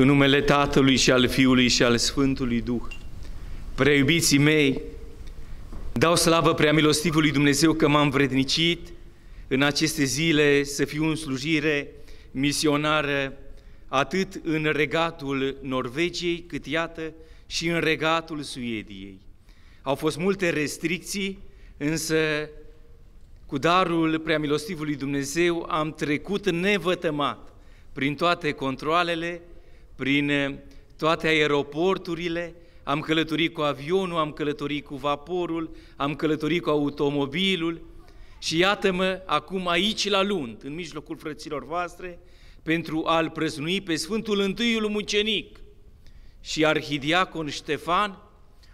În numele Tatălui și al Fiului și al Sfântului Duh, preiubiții mei, dau slavă prea milostivului Dumnezeu că m-am vrednicit în aceste zile să fiu în slujire misionară atât în regatul Norvegiei, cât iată și în regatul Suediei. Au fost multe restricții, însă cu darul preamilostivului Dumnezeu am trecut nevătămat prin toate controlele, prin eh, toate aeroporturile, am călătorit cu avionul, am călătorit cu vaporul, am călătorit cu automobilul și iată-mă acum aici la Lund, în mijlocul frăților voastre, pentru a-L prăznui pe Sfântul Întâiul Mucenic și Arhidiacon Ștefan,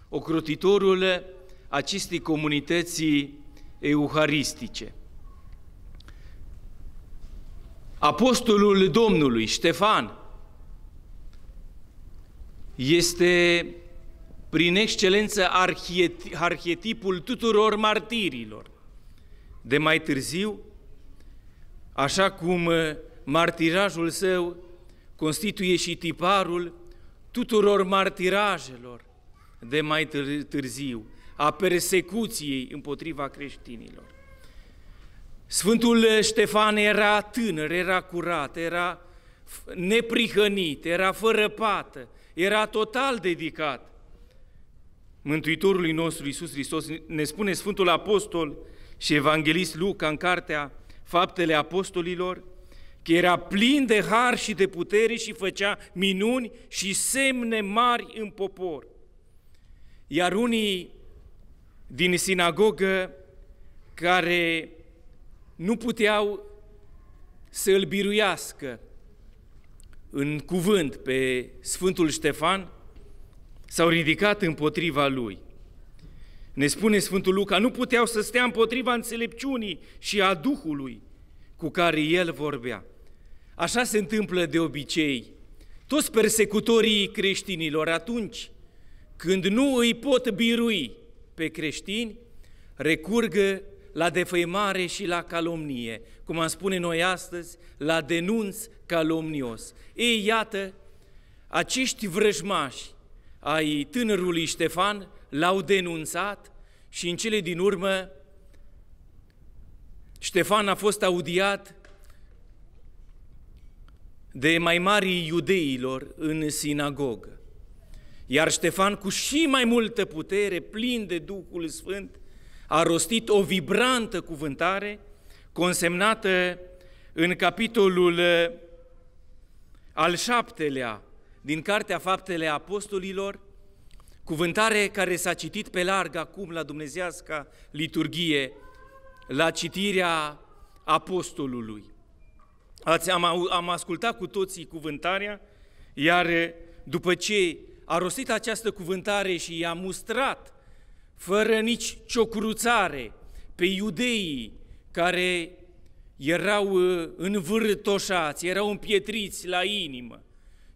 ocrotitorul acestei comunității euharistice. Apostolul Domnului Ștefan, este prin excelență arhetipul tuturor martirilor. De mai târziu, așa cum uh, martirajul său constituie și tiparul tuturor martirajelor de mai târziu, a persecuției împotriva creștinilor. Sfântul uh, Ștefan era tânăr, era curat, era neprihănit, era fără pată, era total dedicat Mântuitorului nostru Iisus Hristos. Ne spune Sfântul Apostol și Evanghelist Luca în cartea Faptele Apostolilor că era plin de har și de putere și făcea minuni și semne mari în popor. Iar unii din sinagogă care nu puteau să îl biruiască, în cuvânt pe Sfântul Ștefan, s-au ridicat împotriva lui. Ne spune Sfântul Luca, nu puteau să stea împotriva înțelepciunii și a Duhului cu care el vorbea. Așa se întâmplă de obicei. Toți persecutorii creștinilor atunci, când nu îi pot birui pe creștini, recurgă la defăimare și la calomnie, cum am spune noi astăzi, la denunț calomnios. Ei, iată, acești vrăjmași ai tânărului Ștefan l-au denunțat și în cele din urmă Ștefan a fost audiat de mai mari iudeilor în sinagogă. Iar Ștefan, cu și mai multă putere, plin de Duhul Sfânt, a rostit o vibrantă cuvântare consemnată în capitolul eh, al șaptelea din Cartea Faptele Apostolilor, cuvântare care s-a citit pe larg acum la dumnezeiasca liturghie, la citirea apostolului. Ați, am, am ascultat cu toții cuvântarea, iar eh, după ce a rostit această cuvântare și i-a mustrat fără nici ciocruțare pe iudeii care erau uh, învârtoșați, erau împietriți la inimă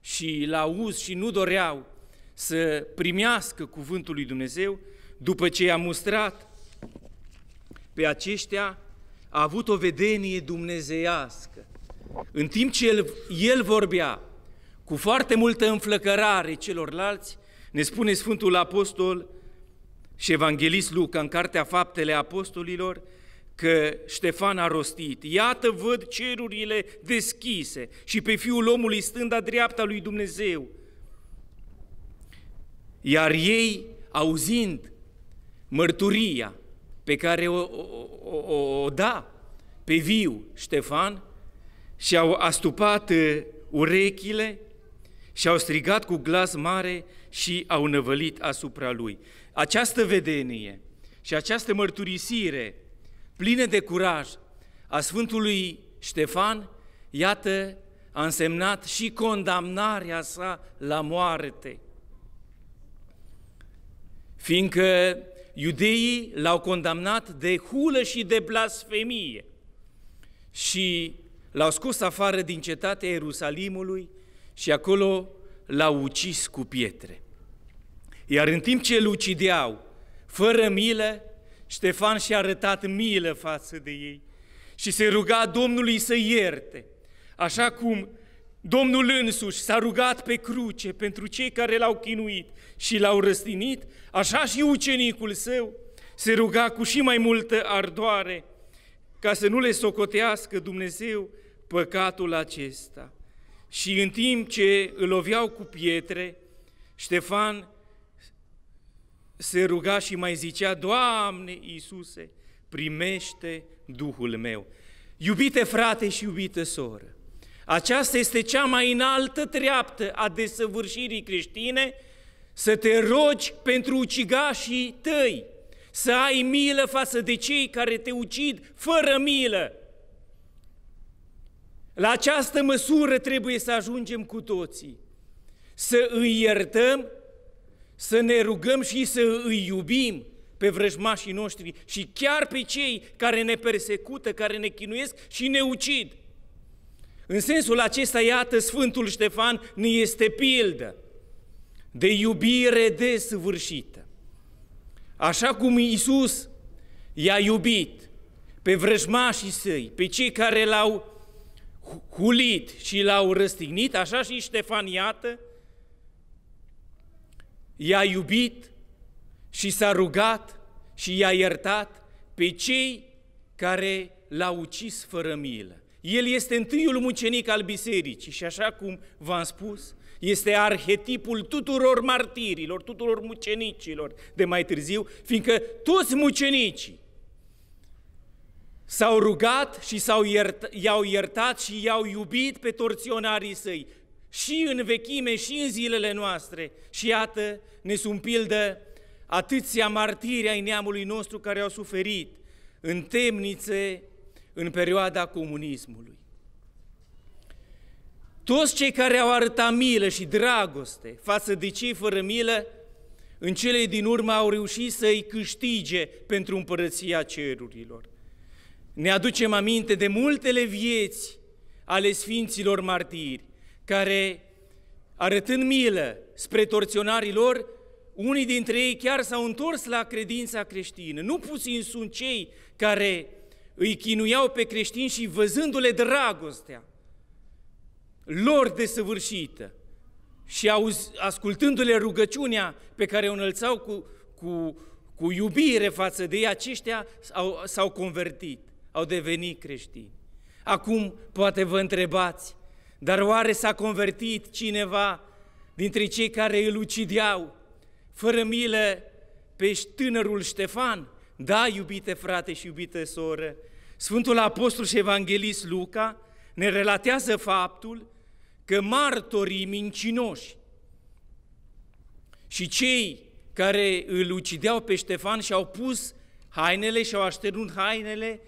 și la uz și nu doreau să primească cuvântul lui Dumnezeu, după ce i-a mustrat pe aceștia, a avut o vedenie dumnezeiască. În timp ce el, el vorbea cu foarte multă înflăcărare celorlalți, ne spune Sfântul Apostol, și evanghelist Luca în cartea Faptele Apostolilor că Ștefan a rostit, iată văd cerurile deschise și pe fiul omului stând a dreapta lui Dumnezeu. Iar ei, auzind mărturia pe care o, o, o, o da pe viu Ștefan, și-au astupat uh, urechile și-au strigat cu glas mare și au năvălit asupra lui. Această vedenie și această mărturisire plină de curaj a Sfântului Ștefan, iată, a însemnat și condamnarea sa la moarte. Fiindcă iudeii l-au condamnat de hulă și de blasfemie și l-au scos afară din cetatea Ierusalimului și acolo l-au ucis cu pietre. Iar în timp ce îl ucideau, fără milă, Ștefan și-a arătat milă față de ei și se ruga Domnului să ierte, așa cum Domnul însuși s-a rugat pe cruce pentru cei care l-au chinuit și l-au răstinit, așa și ucenicul său se ruga cu și mai multă ardoare ca să nu le socotească Dumnezeu păcatul acesta. Și în timp ce îl loveau cu pietre, Ștefan se ruga și mai zicea, Doamne Iisuse, primește Duhul meu. Iubite frate și iubite soră, aceasta este cea mai înaltă treaptă a desăvârșirii creștine, să te rogi pentru ucigașii tăi, să ai milă față de cei care te ucid fără milă. La această măsură trebuie să ajungem cu toții, să îi iertăm să ne rugăm și să îi iubim pe vrăjmașii noștri și chiar pe cei care ne persecută, care ne chinuiesc și ne ucid. În sensul acesta, iată, Sfântul Ștefan ne este pildă de iubire desvârșită. Așa cum Iisus i-a iubit pe vrăjmașii săi, pe cei care l-au hulit și l-au răstignit, așa și Ștefan, iată, i-a iubit și s-a rugat și i-a iertat pe cei care l-au ucis fără milă. El este întâiul mucenic al bisericii și așa cum v-am spus, este arhetipul tuturor martirilor, tuturor mucenicilor de mai târziu, fiindcă toți mucenicii s-au rugat și s-au iert, i-au iertat și i-au iubit pe torționarii săi, și în vechime și în zilele noastre. Și iată, ne sunt pildă atâția martiri ai neamului nostru care au suferit în temnițe în perioada comunismului. Toți cei care au arătat milă și dragoste față de cei fără milă, în cele din urmă au reușit să îi câștige pentru împărăția cerurilor. Ne aducem aminte de multele vieți ale Sfinților Martiri, care, arătând milă spre torționarii lor, unii dintre ei chiar s-au întors la credința creștină. Nu puțin sunt cei care îi chinuiau pe creștini și văzându-le dragostea lor desăvârșită și ascultându-le rugăciunea pe care o înălțau cu, cu, cu iubire față de ei, aceștia s-au, s-au convertit, au devenit creștini. Acum poate vă întrebați, dar oare s-a convertit cineva dintre cei care îl ucideau fără milă pe tânărul Ștefan? Da, iubite frate și iubite soră, Sfântul Apostol și Evanghelist Luca ne relatează faptul că martorii mincinoși și cei care îl ucideau pe Ștefan și-au pus hainele și-au așternut hainele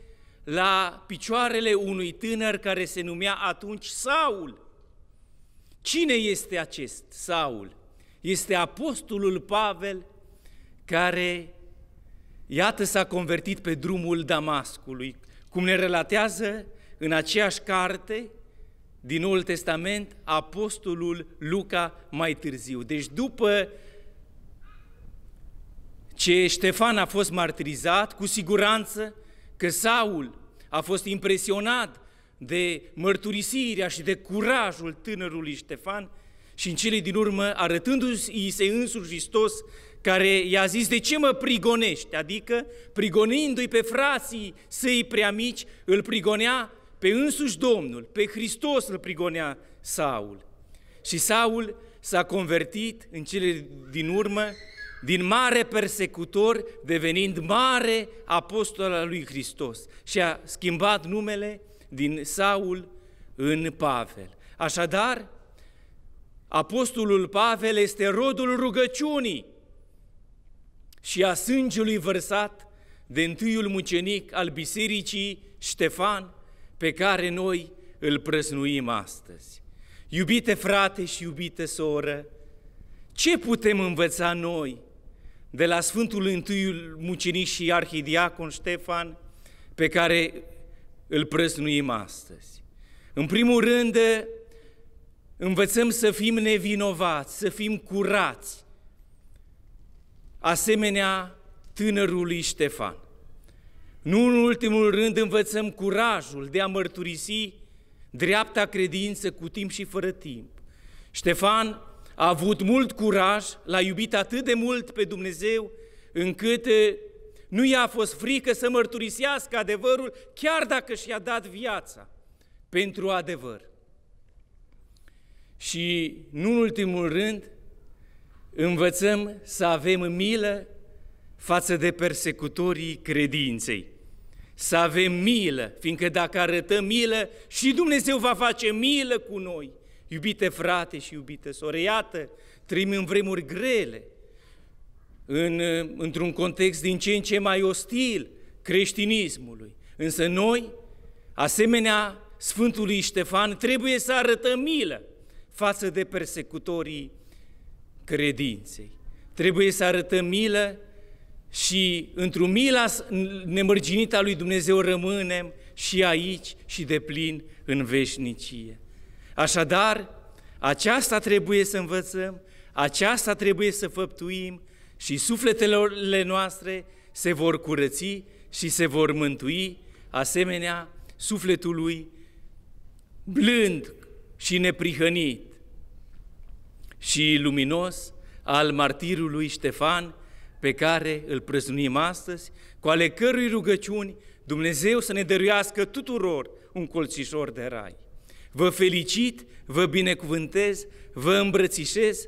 la picioarele unui tânăr care se numea atunci Saul. Cine este acest Saul? Este apostolul Pavel care, iată, s-a convertit pe drumul Damascului, cum ne relatează în aceeași carte din Noul Testament apostolul Luca mai târziu. Deci după ce Ștefan a fost martirizat, cu siguranță că Saul a fost impresionat de mărturisirea și de curajul tânărului Ștefan și în cele din urmă, arătându-i se însuși Hristos, care i-a zis, de ce mă prigonești? Adică, prigonindu-i pe frații săi prea mici, îl prigonea pe însuși Domnul, pe Hristos îl prigonea Saul. Și Saul s-a convertit în cele din urmă din mare persecutor devenind mare apostol al lui Hristos și a schimbat numele din Saul în Pavel. Așadar, apostolul Pavel este rodul rugăciunii și a sângelui vărsat de întâiul mucenic al bisericii Ștefan, pe care noi îl prăznuim astăzi. Iubite frate și iubite soră, ce putem învăța noi de la Sfântul Întâiul Mucinic și Arhidiacon Ștefan, pe care îl prăznuim astăzi. În primul rând, învățăm să fim nevinovați, să fim curați, asemenea tânărului Ștefan. Nu în ultimul rând învățăm curajul de a mărturisi dreapta credință cu timp și fără timp. Ștefan a avut mult curaj, l-a iubit atât de mult pe Dumnezeu, încât nu i-a fost frică să mărturisească adevărul, chiar dacă și-a dat viața pentru adevăr. Și, nu în ultimul rând, învățăm să avem milă față de persecutorii credinței. Să avem milă, fiindcă dacă arătăm milă, și Dumnezeu va face milă cu noi. Iubite frate și iubite sore, iată, trăim în vremuri grele, în, într-un context din ce în ce mai ostil creștinismului. Însă noi, asemenea Sfântului Ștefan, trebuie să arătăm milă față de persecutorii credinței. Trebuie să arătăm milă și într un mila nemărginită a lui Dumnezeu rămânem și aici și de plin în veșnicie. Așadar, aceasta trebuie să învățăm, aceasta trebuie să făptuim și sufletele noastre se vor curăți și se vor mântui, asemenea sufletului blând și neprihănit și luminos al martirului Ștefan, pe care îl prăznuim astăzi, cu ale cărui rugăciuni Dumnezeu să ne dăruiască tuturor un colțișor de rai. Vă felicit, vă binecuvântez, vă îmbrățișez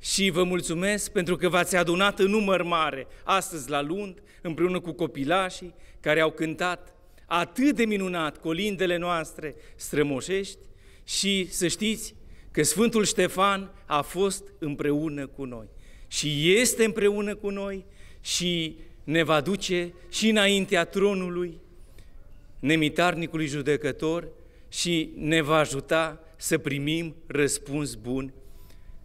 și vă mulțumesc pentru că v-ați adunat în număr mare astăzi la Lund, împreună cu copilașii care au cântat atât de minunat colindele noastre strămoșești și să știți că Sfântul Ștefan a fost împreună cu noi și este împreună cu noi și ne va duce și înaintea tronului nemitarnicului judecător și ne va ajuta să primim răspuns bun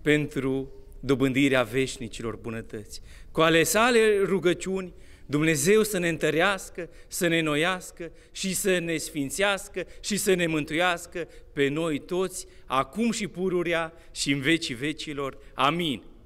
pentru dobândirea veșnicilor bunătăți. Cu ale sale rugăciuni, Dumnezeu să ne întărească, să ne noiască și să ne sfințească și să ne mântuiască pe noi toți, acum și pururea și în vecii vecilor. Amin.